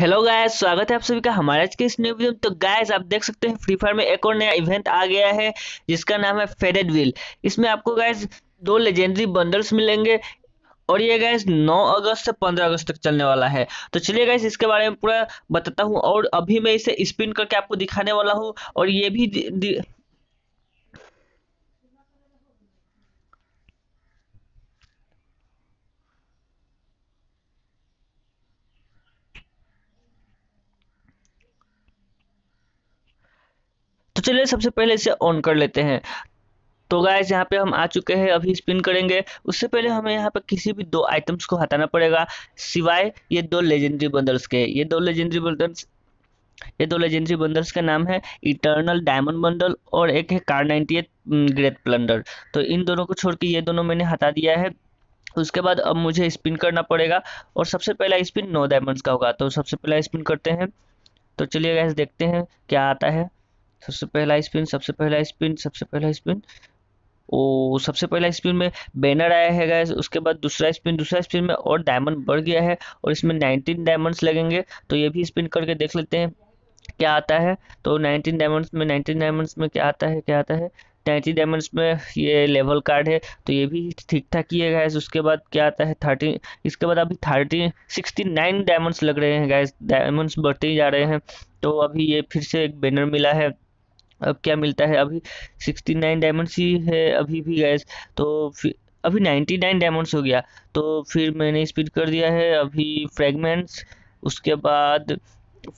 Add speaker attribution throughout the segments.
Speaker 1: hello guys स्वागत है आप सभी का हमारे आज के इस न्यू वीडियो में तो गायस आप देख सकते हैं फ्री फायर में एक और नया इवेंट आ गया है जिसका नाम है फेडेड व्हील इसमें आपको गायस दो लेजेंडरी बंडल्स मिलेंगे और ये गैस 9 अगस्त से 15 अगस्त तक चलने वाला है तो चलिए गैस इसके बारे में पूरा बताता हूँ और अभी मैं इसे स्पिन करके आपको दिखाने वाला हूँ और ये भी तो चलिए सबसे पहले इसे ऑन कर लेते हैं तो गाइस यहाँ पे हम आ चुके हैं अभी स्पिन करेंगे उससे पहले हमें यहाँ पे किसी भी दो आइटम्स को हटाना पड़ेगा सिवाय ये दो लेजेंडरी बंदर्स के ये दो लेजेंडरी बंदर्स ये दो लेजेंडरी बंदर्स का नाम है इटर्नल डायमंड बंडल और एक है कार नाइनटी ग्रेट प्लंडर तो इन दोनों को छोड़ के ये दोनों मैंने हटा दिया है उसके बाद अब मुझे स्पिन करना पड़ेगा और सबसे पहला स्पिन नौ डायमंड्स का होगा तो सबसे पहला स्पिन करते हैं तो चलिए गैस देखते हैं क्या आता है सबसे पहला स्पिन सबसे पहला स्पिन सबसे पहला स्पिन ओ सबसे पहला स्पिन में बैनर आया है गैस उसके बाद दूसरा स्पिन दूसरा स्पिन में और डायमंड बढ़ गया है और इसमें 19 डायमंड्स लगेंगे तो ये भी स्पिन करके देख लेते हैं क्या आता है तो 19 डायमंड्स में 19 डायमंड्स में क्या आता है क्या आता है नाइन्टी डायमंड्स में ये लेवल कार्ड है तो ये भी ठीक ठाक ही है गैस उसके बाद क्या आता है थर्टी इसके बाद अभी थर्टी सिक्सटी नाइन डायमंड्स लग रहे हैं गैस डायमंड्स बढ़ते ही जा रहे हैं तो अभी ये फिर से एक बैनर मिला है अब क्या मिलता है अभी सिक्सटी नाइन डायमंड्स ही है अभी भी गैस तो फिर अभी नाइन्टी नाइन डायमंड्स हो गया तो फिर मैंने स्पिन कर दिया है अभी फ्रेगमेंट्स उसके बाद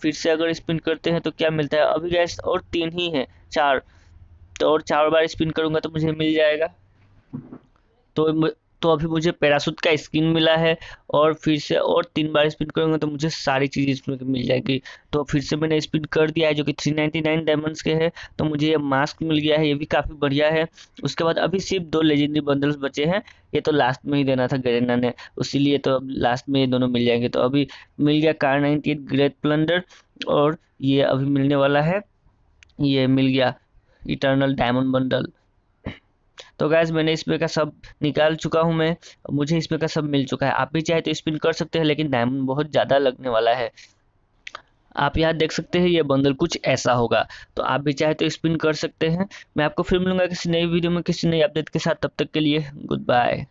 Speaker 1: फिर से अगर स्पिन करते हैं तो क्या मिलता है अभी गैस और तीन ही हैं चार तो और चार बार स्पिन करूँगा तो मुझे मिल जाएगा तो तो अभी मुझे पैरासूट का स्किन मिला है और फिर से और तीन बार स्पिन करूँगा तो मुझे सारी चीज़ इसमें मिल जाएगी तो फिर से मैंने स्पिन कर दिया है जो कि 399 डायमंड्स के है तो मुझे ये मास्क मिल गया है ये भी काफ़ी बढ़िया है उसके बाद अभी सिर्फ दो लेजेंडरी बंडल्स बचे हैं ये तो लास्ट में ही देना था गरेना ने उसीलिए तो अब लास्ट में ये दोनों मिल जाएंगे तो अभी मिल गया कार नाइनटी ग्रेट प्लंडर और ये अभी मिलने वाला है ये मिल गया इटर्नल डायमंड बंडल तो गैस मैंने इसमें का सब निकाल चुका हूँ मैं मुझे इसमें का सब मिल चुका है आप भी चाहे तो स्पिन कर सकते हैं लेकिन डायमंड बहुत ज़्यादा लगने वाला है आप यहाँ देख सकते हैं ये बंडल कुछ ऐसा होगा तो आप भी चाहे तो स्पिन कर सकते हैं मैं आपको फिर मिलूंगा किसी नई वीडियो में किसी नई अपडेट के साथ तब तक के लिए गुड बाय